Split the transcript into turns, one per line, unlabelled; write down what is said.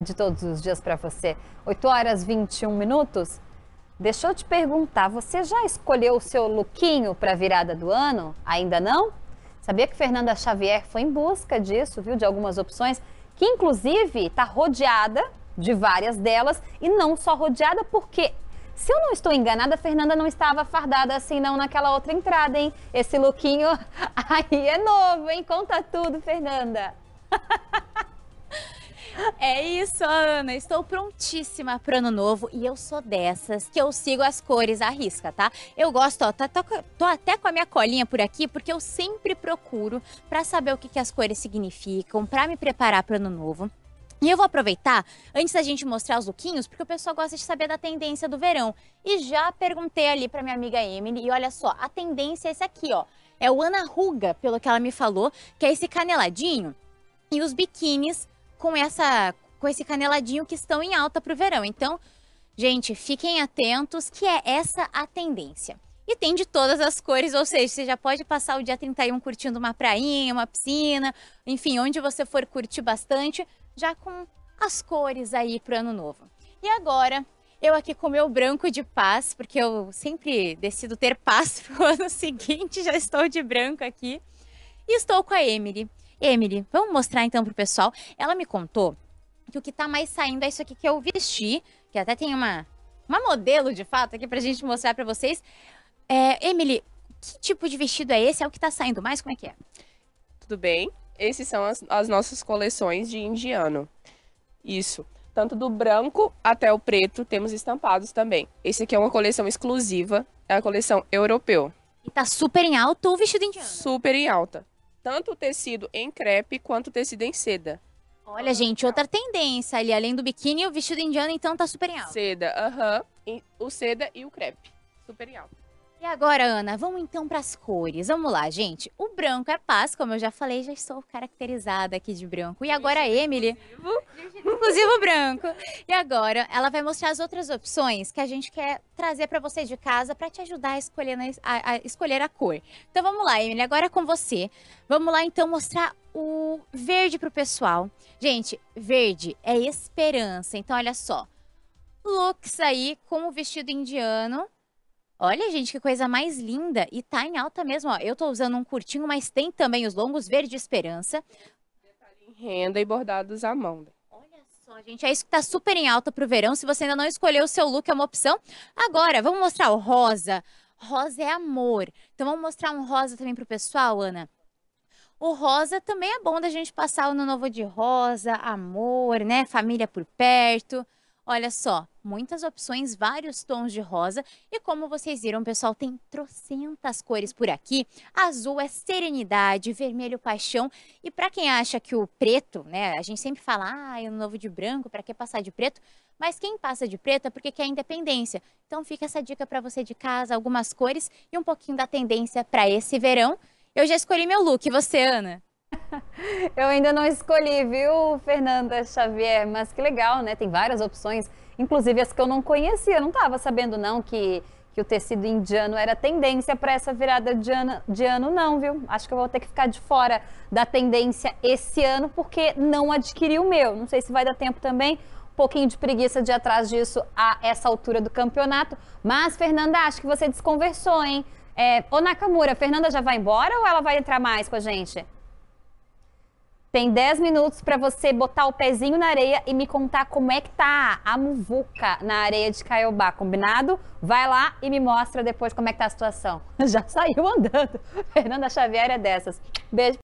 de todos os dias para você. 8 horas 21 minutos. Deixa eu te perguntar, você já escolheu o seu lookinho para a virada do ano? Ainda não? Sabia que Fernanda Xavier foi em busca disso, viu, de algumas opções, que inclusive está rodeada de várias delas e não só rodeada porque se eu não estou enganada, Fernanda não estava fardada assim não naquela outra entrada, hein? Esse lookinho aí é novo, hein? Conta tudo, Fernanda. É isso,
Ana. Estou prontíssima para ano novo e eu sou dessas que eu sigo as cores à risca, tá? Eu gosto, ó, tô, tá, tô, tá tô até com a minha colinha por aqui porque eu sempre procuro para saber o que, que as cores significam, para me preparar para ano novo. E eu vou aproveitar, antes da gente mostrar os lookinhos, porque o pessoal gosta de saber da tendência do verão. E já perguntei ali para minha amiga Emily, e olha só, a tendência é esse aqui, ó. É o Ana Ruga, pelo que ela me falou, que é esse caneladinho e os biquínis com essa com esse caneladinho que estão em alta para o verão. Então, gente, fiquem atentos que é essa a tendência. E tem de todas as cores, ou seja, você já pode passar o dia 31 curtindo uma prainha, uma piscina, enfim, onde você for curtir bastante, já com as cores aí para o ano novo. E agora, eu aqui com o meu branco de paz, porque eu sempre decido ter paz o ano seguinte, já estou de branco aqui. E estou com a Emily. Emily, vamos mostrar então pro pessoal. Ela me contou que o que tá mais saindo é isso aqui que eu vesti, que até tem uma, uma modelo de fato aqui pra gente mostrar pra vocês. É, Emily, que tipo de vestido é esse? É o que tá saindo mais? Como é que é?
Tudo bem. Esses são as, as nossas coleções de indiano. Isso. Tanto do branco até o preto, temos estampados também. Esse aqui é uma coleção exclusiva, é a coleção europeu. E tá super em alta o vestido indiano? Super em alta tanto o tecido em crepe quanto o tecido em seda. Olha, gente, outra tendência ali, além do biquíni, o vestido indiano então tá super em alta. Seda, aham. Uh -huh. O seda e o crepe, super em alta.
E agora, Ana, vamos então para as cores. Vamos lá, gente. O branco é paz, como eu já falei, já estou caracterizada aqui de branco. E agora a Emily, inclusive branco. E agora ela vai mostrar as outras opções que a gente quer trazer para você de casa para te ajudar a escolher, na, a, a escolher a cor. Então vamos lá, Emily, agora é com você. Vamos lá então mostrar o verde para o pessoal. Gente, verde é esperança. Então olha só. Looks aí com o vestido indiano Olha, gente, que coisa mais linda. E tá em alta mesmo, ó. Eu tô usando um curtinho, mas tem também os longos verde esperança. Detalhe em renda e bordados à mão. Né? Olha só, gente, é isso que tá super em alta pro verão. Se você ainda não escolheu o seu look, é uma opção. Agora, vamos mostrar o rosa. Rosa é amor. Então vamos mostrar um rosa também pro pessoal, Ana? O rosa também é bom da gente passar o ano novo de rosa, amor, né? Família por perto. Olha só, muitas opções, vários tons de rosa e como vocês viram, pessoal, tem trocentas cores por aqui. Azul é serenidade, vermelho paixão e para quem acha que o preto, né, a gente sempre fala, ah, eu novo de branco, para que passar de preto? Mas quem passa de preto é porque quer independência. Então fica essa dica para você de casa, algumas cores e um pouquinho da tendência para esse verão. Eu já escolhi meu look, você,
Ana? Eu ainda não escolhi, viu, Fernanda Xavier? Mas que legal, né? Tem várias opções, inclusive as que eu não conhecia. Eu não estava sabendo, não, que, que o tecido indiano era tendência para essa virada de ano, de ano, não, viu? Acho que eu vou ter que ficar de fora da tendência esse ano, porque não adquiri o meu. Não sei se vai dar tempo também. Um pouquinho de preguiça de ir atrás disso a essa altura do campeonato. Mas, Fernanda, acho que você desconversou, hein? É, ô Nakamura, Fernanda já vai embora ou ela vai entrar mais com a gente? Tem 10 minutos para você botar o pezinho na areia e me contar como é que tá a muvuca na areia de Caiobá, combinado? Vai lá e me mostra depois como é que tá a situação. Já saiu andando. Fernanda Xavier é dessas. Beijo.